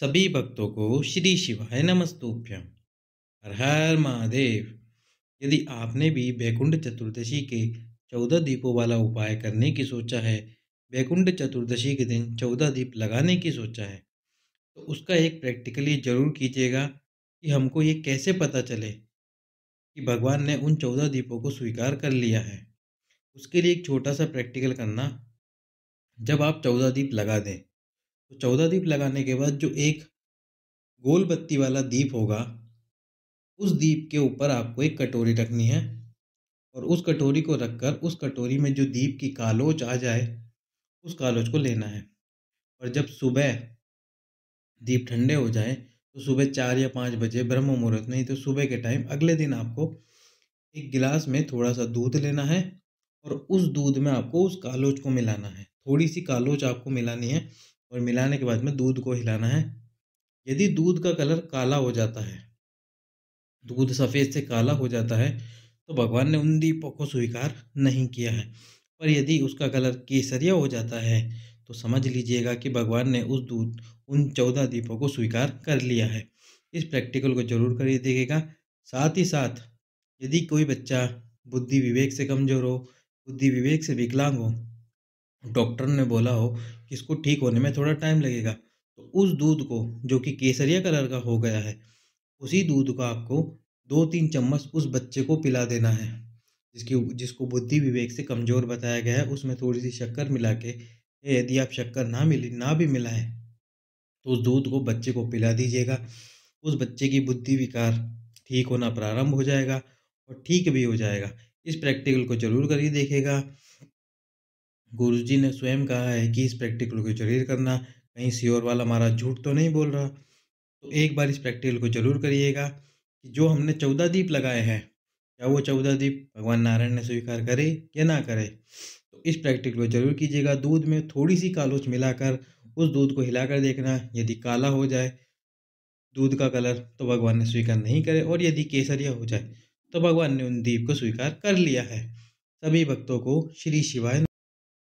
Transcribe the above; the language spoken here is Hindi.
सभी भक्तों को श्री शिवाय नमस्तुभ्यम हर हर महादेव यदि आपने भी वैकुंठ चतुर्दशी के चौदह दीपों वाला उपाय करने की सोचा है वैकुंठ चतुर्दशी के दिन चौदह दीप लगाने की सोचा है तो उसका एक प्रैक्टिकली ज़रूर कीजिएगा कि हमको ये कैसे पता चले कि भगवान ने उन चौदह दीपों को स्वीकार कर लिया है उसके लिए एक छोटा सा प्रैक्टिकल करना जब आप चौदह दीप लगा दें तो चौदह दीप लगाने के बाद जो एक गोल बत्ती वाला दीप होगा उस दीप के ऊपर आपको एक कटोरी रखनी है और उस कटोरी को रखकर उस कटोरी में जो दीप की कालोच आ जाए उस कालोच को लेना है और जब सुबह दीप ठंडे हो जाए तो सुबह चार या पाँच बजे ब्रह्म मुहूर्त नहीं तो सुबह के टाइम अगले दिन आपको एक गिलास में थोड़ा सा दूध लेना है और उस दूध में आपको उस कालोच को मिलाना है थोड़ी सी कालोच आपको मिलानी है और मिलाने के बाद में दूध को हिलाना है यदि दूध का कलर काला हो जाता है दूध सफ़ेद से काला हो जाता है तो भगवान ने उन दीपों को स्वीकार नहीं किया है पर यदि उसका कलर केसरिया हो जाता है तो समझ लीजिएगा कि भगवान ने उस दूध उन चौदह दीपों को स्वीकार कर लिया है इस प्रैक्टिकल को जरूर करिए देखेगा साथ ही साथ यदि कोई बच्चा बुद्धि विवेक से कमज़ोर हो बुद्धि विवेक से विकलांग हो डॉक्टर ने बोला हो कि इसको ठीक होने में थोड़ा टाइम लगेगा तो उस दूध को जो कि केसरिया कलर का हो गया है उसी दूध का आपको दो तीन चम्मच उस बच्चे को पिला देना है जिसकी जिसको बुद्धि विवेक से कमज़ोर बताया गया है उसमें थोड़ी सी शक्कर मिला के यदि आप शक्कर ना मिली ना भी मिलाएं तो उस दूध को बच्चे को पिला दीजिएगा उस बच्चे की बुद्धि विकार ठीक होना प्रारंभ हो जाएगा और ठीक भी हो जाएगा इस प्रैक्टिकल को ज़रूर करिए देखेगा गुरुजी ने स्वयं कहा है कि इस प्रैक्टिकल को जरूर करना कहीं सीओर वाला हमारा झूठ तो नहीं बोल रहा तो एक बार इस प्रैक्टिकल को जरूर करिएगा कि जो हमने चौदह दीप लगाए हैं क्या वो चौदह दीप भगवान नारायण ने स्वीकार करे या ना करे तो इस प्रैक्टिकल को जरूर कीजिएगा दूध में थोड़ी सी कालोच मिलाकर उस दूध को हिलाकर देखना यदि काला हो जाए दूध का कलर तो भगवान ने स्वीकार नहीं करे और यदि केसरिया हो जाए तो भगवान ने उन दीप को स्वीकार कर लिया है सभी भक्तों को श्री शिवाय